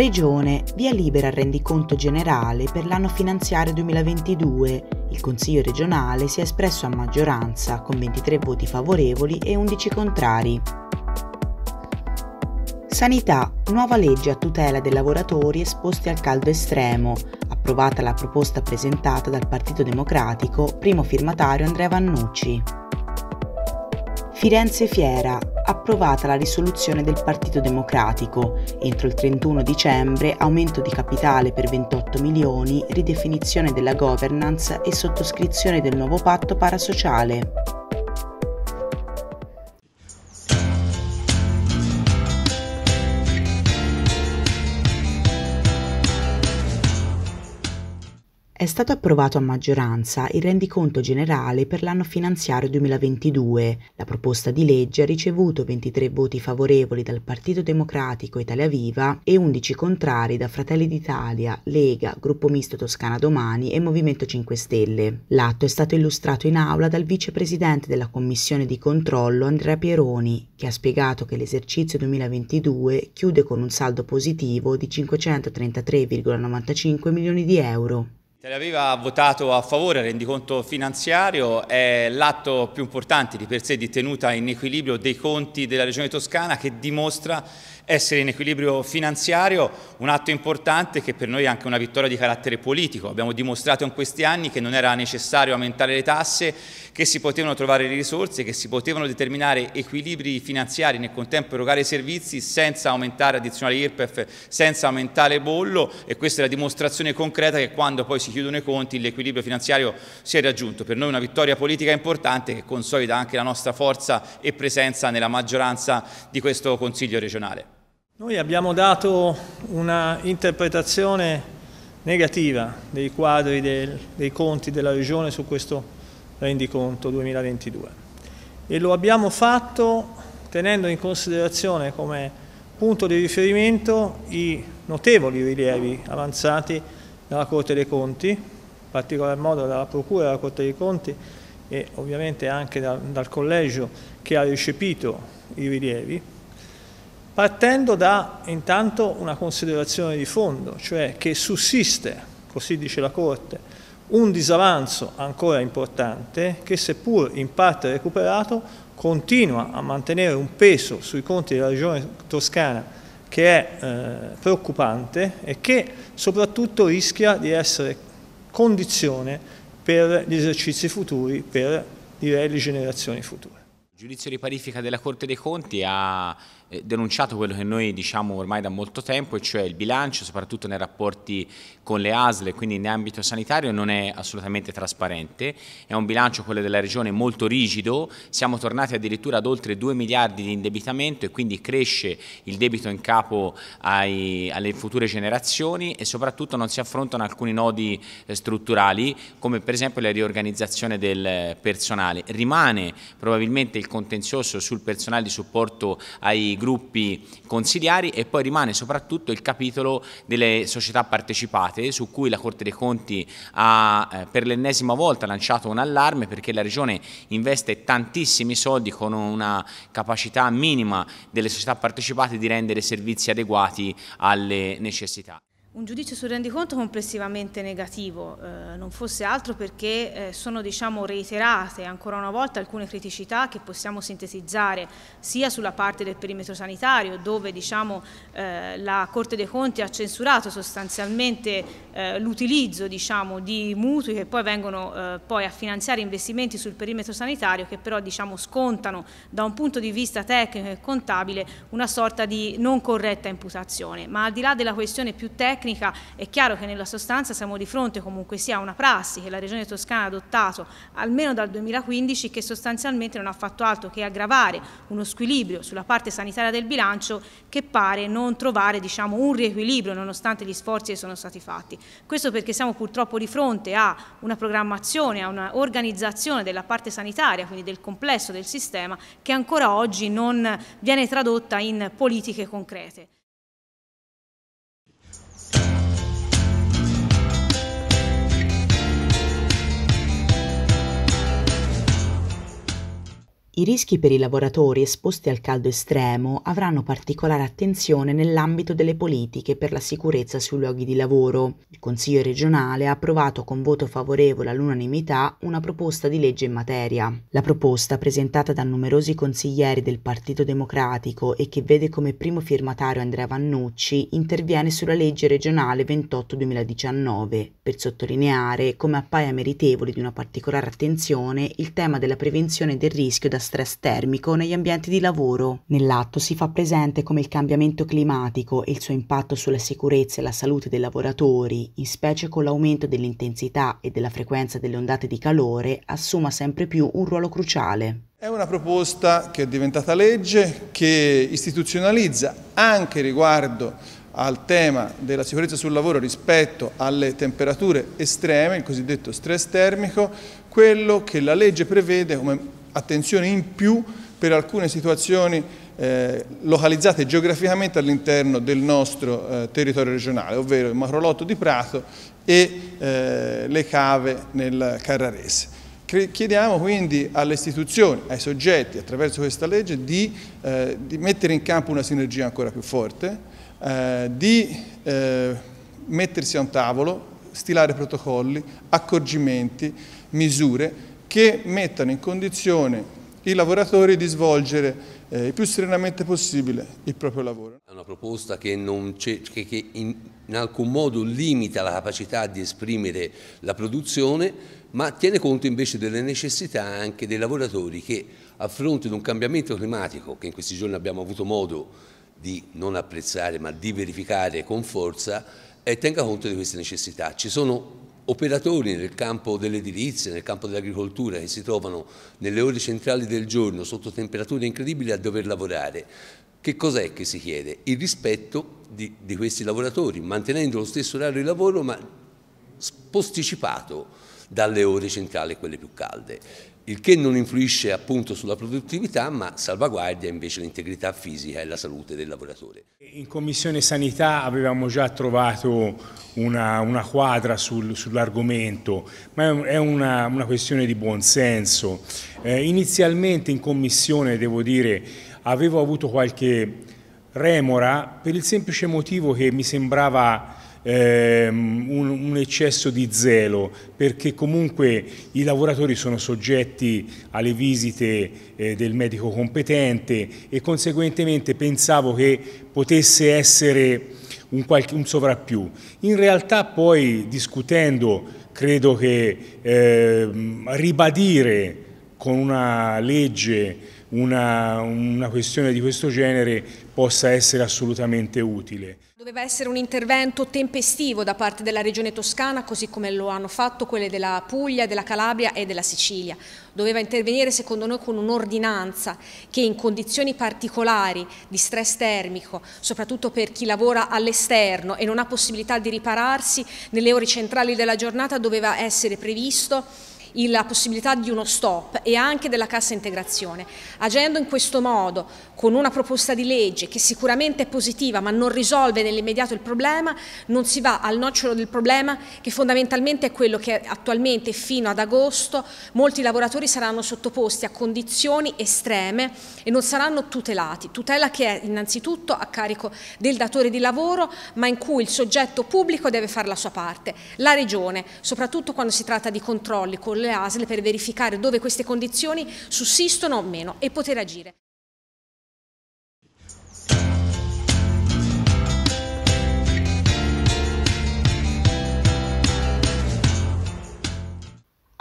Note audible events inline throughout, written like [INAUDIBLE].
Regione, via libera al rendiconto generale per l'anno finanziario 2022. Il Consiglio regionale si è espresso a maggioranza con 23 voti favorevoli e 11 contrari. Sanità, nuova legge a tutela dei lavoratori esposti al caldo estremo, approvata la proposta presentata dal Partito Democratico, primo firmatario Andrea Vannucci. Firenze Fiera, approvata la risoluzione del Partito Democratico, entro il 31 dicembre aumento di capitale per 28 milioni, ridefinizione della governance e sottoscrizione del nuovo patto parasociale. È stato approvato a maggioranza il rendiconto generale per l'anno finanziario 2022. La proposta di legge ha ricevuto 23 voti favorevoli dal Partito Democratico Italia Viva e 11 contrari da Fratelli d'Italia, Lega, Gruppo Misto Toscana Domani e Movimento 5 Stelle. L'atto è stato illustrato in aula dal vicepresidente della Commissione di controllo Andrea Pieroni, che ha spiegato che l'esercizio 2022 chiude con un saldo positivo di 533,95 milioni di euro. Tel Aviv ha votato a favore al rendiconto finanziario, è l'atto più importante di per sé di tenuta in equilibrio dei conti della Regione Toscana che dimostra essere in equilibrio finanziario, un atto importante che per noi è anche una vittoria di carattere politico. Abbiamo dimostrato in questi anni che non era necessario aumentare le tasse, che si potevano trovare le risorse, che si potevano determinare equilibri finanziari nel contempo erogare servizi senza aumentare addizionali IRPEF, senza aumentare bollo e questa è la dimostrazione concreta che quando poi si chiudono i conti l'equilibrio finanziario si è raggiunto. Per noi una vittoria politica importante che consolida anche la nostra forza e presenza nella maggioranza di questo Consiglio regionale. Noi abbiamo dato una interpretazione negativa dei quadri del, dei conti della Regione su questo rendiconto 2022 e lo abbiamo fatto tenendo in considerazione come punto di riferimento i notevoli rilievi avanzati dalla Corte dei Conti, in particolar modo dalla Procura della Corte dei Conti e ovviamente anche da, dal Collegio che ha recepito i rilievi partendo da intanto una considerazione di fondo, cioè che sussiste, così dice la Corte, un disavanzo ancora importante che seppur in parte recuperato continua a mantenere un peso sui conti della regione toscana che è eh, preoccupante e che soprattutto rischia di essere condizione per gli esercizi futuri, per direi le generazioni future. Il giudizio di parifica della Corte dei Conti ha eh, denunciato quello che noi diciamo ormai da molto tempo, e cioè il bilancio, soprattutto nei rapporti con le ASL, quindi in ambito sanitario, non è assolutamente trasparente. È un bilancio, quello della Regione, molto rigido. Siamo tornati addirittura ad oltre 2 miliardi di indebitamento e quindi cresce il debito in capo ai, alle future generazioni e soprattutto non si affrontano alcuni nodi eh, strutturali, come per esempio la riorganizzazione del eh, personale. Rimane probabilmente il contenzioso sul personale di supporto ai gruppi consigliari e poi rimane soprattutto il capitolo delle società partecipate su cui la Corte dei Conti ha eh, per l'ennesima volta lanciato un allarme perché la Regione investe tantissimi soldi con una capacità minima delle società partecipate di rendere servizi adeguati alle necessità un giudizio sul rendiconto complessivamente negativo, eh, non fosse altro perché eh, sono diciamo, reiterate ancora una volta alcune criticità che possiamo sintetizzare sia sulla parte del perimetro sanitario dove diciamo, eh, la Corte dei Conti ha censurato sostanzialmente eh, l'utilizzo diciamo, di mutui che poi vengono eh, poi a finanziare investimenti sul perimetro sanitario che però diciamo, scontano da un punto di vista tecnico e contabile una sorta di non corretta imputazione, ma al di là della questione più tecnica tecnica, è chiaro che nella sostanza siamo di fronte comunque sia a una prassi che la Regione Toscana ha adottato almeno dal 2015 che sostanzialmente non ha fatto altro che aggravare uno squilibrio sulla parte sanitaria del bilancio che pare non trovare diciamo, un riequilibrio nonostante gli sforzi che sono stati fatti. Questo perché siamo purtroppo di fronte a una programmazione, a un'organizzazione della parte sanitaria, quindi del complesso del sistema, che ancora oggi non viene tradotta in politiche concrete. I rischi per i lavoratori esposti al caldo estremo avranno particolare attenzione nell'ambito delle politiche per la sicurezza sui luoghi di lavoro. Il Consiglio regionale ha approvato con voto favorevole all'unanimità una proposta di legge in materia. La proposta, presentata da numerosi consiglieri del Partito Democratico e che vede come primo firmatario Andrea Vannucci, interviene sulla legge regionale 28-2019 per sottolineare come appaia meritevole di una particolare attenzione il tema della prevenzione del rischio da stress termico negli ambienti di lavoro. Nell'atto si fa presente come il cambiamento climatico e il suo impatto sulla sicurezza e la salute dei lavoratori, in specie con l'aumento dell'intensità e della frequenza delle ondate di calore, assuma sempre più un ruolo cruciale. È una proposta che è diventata legge, che istituzionalizza anche riguardo al tema della sicurezza sul lavoro rispetto alle temperature estreme, il cosiddetto stress termico, quello che la legge prevede come attenzione in più per alcune situazioni eh, localizzate geograficamente all'interno del nostro eh, territorio regionale, ovvero il macrolotto di Prato e eh, le cave nel Carrarese. Chiediamo quindi alle istituzioni, ai soggetti, attraverso questa legge, di, eh, di mettere in campo una sinergia ancora più forte, eh, di eh, mettersi a un tavolo, stilare protocolli, accorgimenti, misure che mettano in condizione i lavoratori di svolgere eh, il più serenamente possibile il proprio lavoro. È una proposta che, che, che in, in, alcun modo limita la capacità di esprimere la produzione, ma tiene conto invece delle necessità anche dei lavoratori che a fronte di un cambiamento climatico che in questi giorni abbiamo avuto modo di non apprezzare ma di verificare con forza, eh, tenga conto di queste necessità. Ci sono operatori nel campo dell'edilizia, nel campo dell'agricoltura che si trovano nelle ore centrali del giorno sotto temperature incredibili a dover lavorare. Che cos'è che si chiede? Il rispetto di, di questi lavoratori, mantenendo lo stesso orario di lavoro ma posticipato dalle ore centrali, quelle più calde il che non influisce appunto sulla produttività ma salvaguardia invece l'integrità fisica e la salute del lavoratore. In Commissione Sanità avevamo già trovato una, una quadra sul, sull'argomento, ma è una, una, questione di buonsenso. Eh, inizialmente in Commissione, devo dire, avevo avuto qualche remora per il semplice motivo che mi sembrava ehm, un, un, eccesso di zelo, perché comunque i lavoratori sono soggetti alle visite eh, del medico competente e conseguentemente pensavo che potesse essere un, qualche, un sovrappiù. In realtà poi discutendo credo che ehm, ribadire con una legge una, una, questione di questo genere possa essere assolutamente utile. Doveva essere un intervento tempestivo da parte della Regione Toscana, così come lo hanno fatto quelle della Puglia, della Calabria e della Sicilia. Doveva intervenire, secondo noi, con un'ordinanza che in condizioni particolari di stress termico, soprattutto per chi lavora all'esterno e non ha possibilità di ripararsi, nelle ore centrali della giornata doveva essere previsto la possibilità di uno stop e anche della cassa integrazione. Agendo in questo modo, con una proposta di legge che sicuramente è positiva ma non risolve nell'immediato il problema, non si va al nocciolo del problema che fondamentalmente è quello che attualmente fino ad agosto molti lavoratori saranno sottoposti a condizioni estreme e non saranno tutelati. Tutela che è innanzitutto a carico del datore di lavoro ma in cui il soggetto pubblico deve fare la sua parte. La Regione, soprattutto quando si tratta di controlli con le ASL per verificare dove queste condizioni sussistono o meno e poter agire.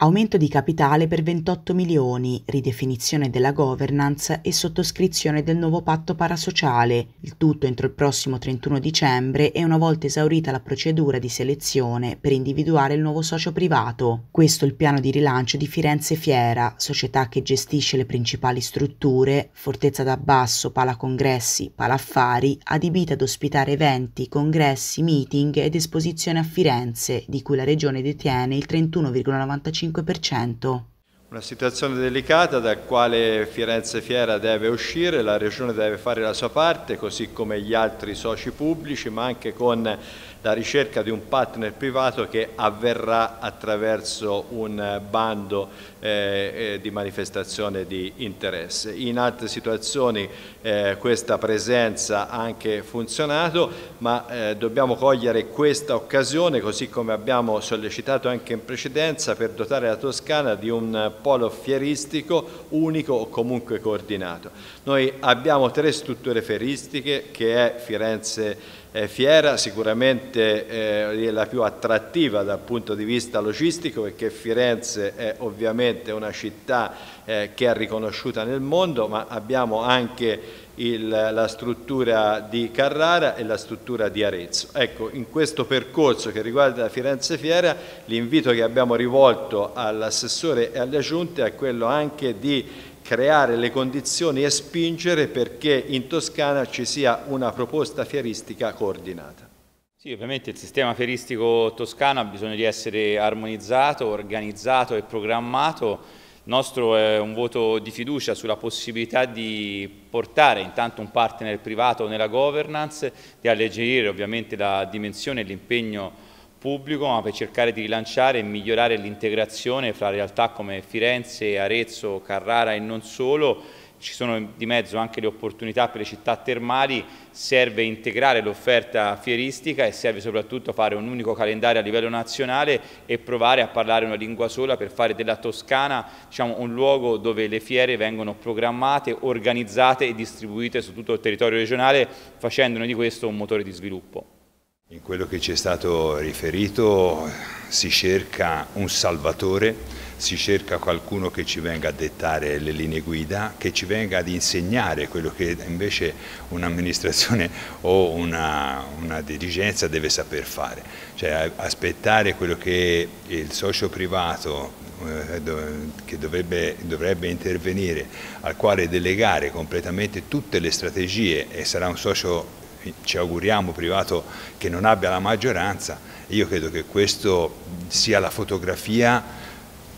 aumento di capitale per 28 milioni, ridefinizione della governance e sottoscrizione del nuovo patto parasociale, il tutto entro il prossimo 31 dicembre e una volta esaurita la procedura di selezione per individuare il nuovo socio privato. Questo è il piano di rilancio di Firenze Fiera, società che gestisce le principali strutture, Fortezza d'Abbasso, Pala Congressi, Pala Affari, adibita ad ospitare eventi, congressi, meeting ed esposizioni a Firenze, di cui la regione detiene il 31,95% 25%. Una situazione delicata dal quale Firenze Fiera deve uscire, la Regione deve fare la sua parte, così come gli altri soci pubblici, ma anche con la ricerca di un partner privato che avverrà attraverso un bando eh, eh, di manifestazione di interesse. In altre situazioni eh, questa presenza ha anche funzionato, ma eh, dobbiamo cogliere questa occasione, così come abbiamo sollecitato anche in precedenza, per dotare la Toscana di un polo fieristico unico o comunque coordinato. Noi abbiamo tre strutture fieristiche che è Firenze eh, fiera, sicuramente eh, la più attrattiva dal punto di vista logistico perché Firenze è ovviamente una città eh, che è riconosciuta nel mondo ma abbiamo anche il, la struttura di Carrara e la struttura di Arezzo. Ecco, in questo percorso che riguarda la Firenze Fiera, l'invito che abbiamo rivolto all'assessore e alle giunte è quello anche di creare le condizioni e spingere perché in Toscana ci sia una proposta fieristica coordinata. Sì, ovviamente il sistema fieristico toscano ha bisogno di essere armonizzato, organizzato e programmato. Il nostro è un voto di fiducia sulla possibilità di portare intanto un partner privato nella governance, di alleggerire ovviamente la dimensione e l'impegno pubblico, ma per cercare di rilanciare e migliorare l'integrazione fra realtà come Firenze, Arezzo, Carrara e non solo. Ci sono di mezzo anche le opportunità per le città termali, serve integrare l'offerta fieristica e serve soprattutto fare un unico calendario a livello nazionale e provare a parlare una lingua sola per fare della Toscana diciamo, un luogo dove le fiere vengono programmate, organizzate e distribuite su tutto il territorio regionale, facendone di questo un motore di sviluppo. In quello che ci è stato riferito si cerca un salvatore, si cerca qualcuno che ci venga a dettare le linee guida, che ci venga ad insegnare quello che invece un'amministrazione [LAUGHS] o una, una, dirigenza deve saper fare. Cioè aspettare quello che il socio privato eh, che dovrebbe, dovrebbe, intervenire, al quale delegare completamente tutte le strategie e sarà un socio ci auguriamo privato che non abbia la maggioranza, io credo che questo sia la fotografia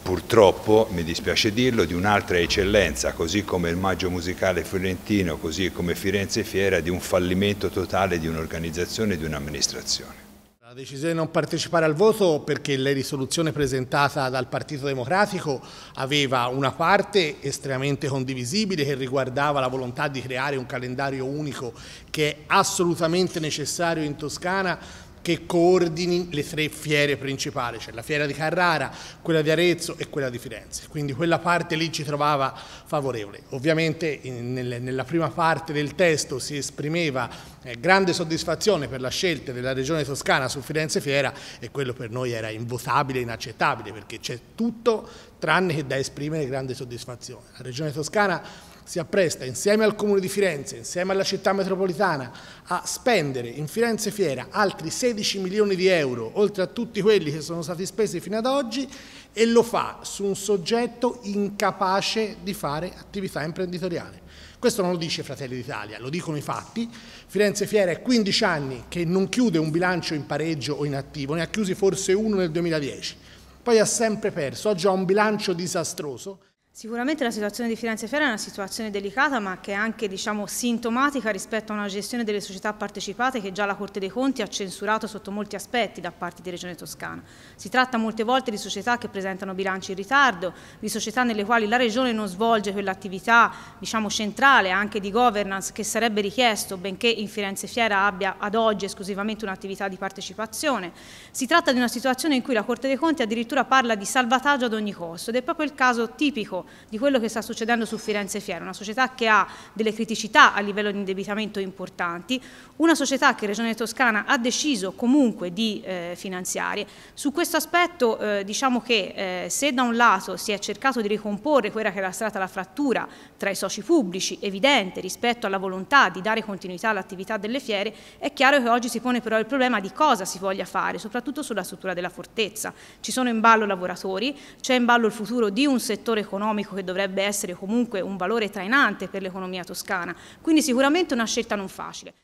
purtroppo, mi dispiace dirlo, di un'altra eccellenza, così come il Maggio Musicale Fiorentino, così come Firenze Fiera, di un fallimento totale di un'organizzazione e di un'amministrazione. La decisione di non partecipare al voto perché la risoluzione presentata dal Partito Democratico aveva una parte estremamente condivisibile che riguardava la volontà di creare un calendario unico che è assolutamente necessario in Toscana che coordini le tre fiere principali, cioè la fiera di Carrara, quella di Arezzo e quella di Firenze. Quindi quella parte lì ci trovava favorevole. Ovviamente in, nel, nella prima parte del testo si esprimeva eh, grande soddisfazione per la scelta della regione toscana su Firenze Fiera e quello per noi era invotabile, inaccettabile, perché c'è tutto tranne che da esprimere grande soddisfazione. La regione toscana si appresta insieme al Comune di Firenze, insieme alla città metropolitana, a spendere in Firenze Fiera altri 16 milioni di euro, oltre a tutti quelli che sono stati spesi fino ad oggi, e lo fa su un soggetto incapace di fare attività imprenditoriale. Questo non lo dice Fratelli d'Italia, lo dicono i fatti. Firenze Fiera è 15 anni che non chiude un bilancio in pareggio o inattivo, ne ha chiusi forse uno nel 2010. Poi ha sempre perso, oggi ha un bilancio disastroso. Sicuramente la situazione di Firenze Fiera è una situazione delicata ma che è anche diciamo, sintomatica rispetto a una gestione delle società partecipate che già la Corte dei Conti ha censurato sotto molti aspetti da parte di Regione Toscana. Si tratta molte volte di società che presentano bilanci in ritardo, di società nelle quali la Regione non svolge quell'attività diciamo, centrale anche di governance che sarebbe richiesto benché in Firenze Fiera abbia ad oggi esclusivamente un'attività di partecipazione. Si tratta di una situazione in cui la Corte dei Conti addirittura parla di salvataggio ad ogni costo ed è proprio il caso tipico di quello che sta succedendo su Firenze Fiera, una società che ha delle criticità a livello di indebitamento importanti, una società che Regione Toscana ha deciso comunque di eh, finanziare. Su questo aspetto eh, diciamo che eh, se da un lato si è cercato di ricomporre quella che era stata la frattura tra i soci pubblici, evidente rispetto alla volontà di dare continuità all'attività delle fiere, è chiaro che oggi si pone però il problema di cosa si voglia fare, soprattutto sulla struttura della fortezza. Ci sono in ballo lavoratori, c'è in ballo il futuro di un settore economico economico che dovrebbe essere comunque un valore trainante per l'economia toscana. Quindi sicuramente una scelta non facile.